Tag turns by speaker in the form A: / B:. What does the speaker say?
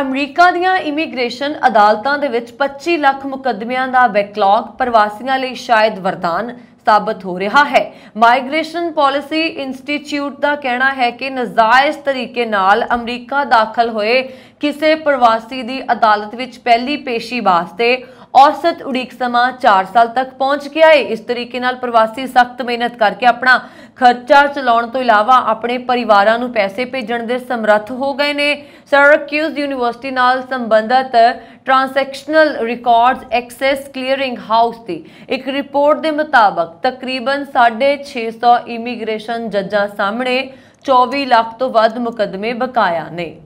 A: America ਦੀਆਂ immigration ਅਦਾਲਤਾਂ ਦੇ ਵਿੱਚ 25 ਲੱਖ ਮੁਕੱਦਮਿਆਂ ਦਾ ਬੈਕਲੌਗ ਪ੍ਰਵਾਸੀਆਂ ਲਈ ਸ਼ਾਇਦ ਵਰਦਾਨ ਸਾਬਤ ਹੋ ਰਿਹਾ ਹੈ ਮਾਈਗ੍ਰੇਸ਼ਨ ਪਾਲਿਸੀ ਇੰਸਟੀਚਿਊਟ ਦਾ ਕਹਿਣਾ ਹੈ ਕਿ ਨਜਾਇਜ਼ ਤਰੀਕੇ ਨਾਲ ਅਮਰੀਕਾ ਦਾਖਲ ਹੋਏ ਕਿਸੇ ਪ੍ਰਵਾਸੀ ਦੀ ਅਦਾਲਤ ਵਿੱਚ ਪਹਿਲੀ ਪੇਸ਼ੀ ਵਾਸਤੇ ਔਸਤ ਉਡੀਕ ਸਮਾਂ 4 ਸਾਲ ਤੱਕ ਪਹੁੰਚ ਗਿਆ ਹੈ ਇਸ ਤਰੀਕੇ ਨਾਲ ਪ੍ਰਵਾਸੀ ਸਖਤ ਮਿਹਨਤ ਕਰਕੇ ਆਪਣਾ ਖਰਚਾ ਚਲਾਉਣ ਤੋਂ ਇਲਾਵਾ ਆਪਣੇ ਪਰਿਵਾਰਾਂ ਨੂੰ ਪੈਸੇ ਭੇਜਣ ਦੇ ਸਮਰੱਥ ਹੋ ਗਏ ਨੇ ਸਰਕਿਊਸ ਯੂਨੀਵਰਸਿਟੀ ਨਾਲ ਸੰਬੰਧਤ transactional records access clearing house ਦੀ ਇੱਕ ਰਿਪੋਰਟ ਦੇ ਮੁਤਾਬਕ ਤਕਰੀਬਨ 650 ਇਮੀਗ੍ਰੇਸ਼ਨ ਜੱਜਾਂ ਸਾਹਮਣੇ 24 ਲੱਖ ਤੋਂ ਵੱਧ ਮੁਕਦਮੇ ਬਕਾਇਆ ਨੇ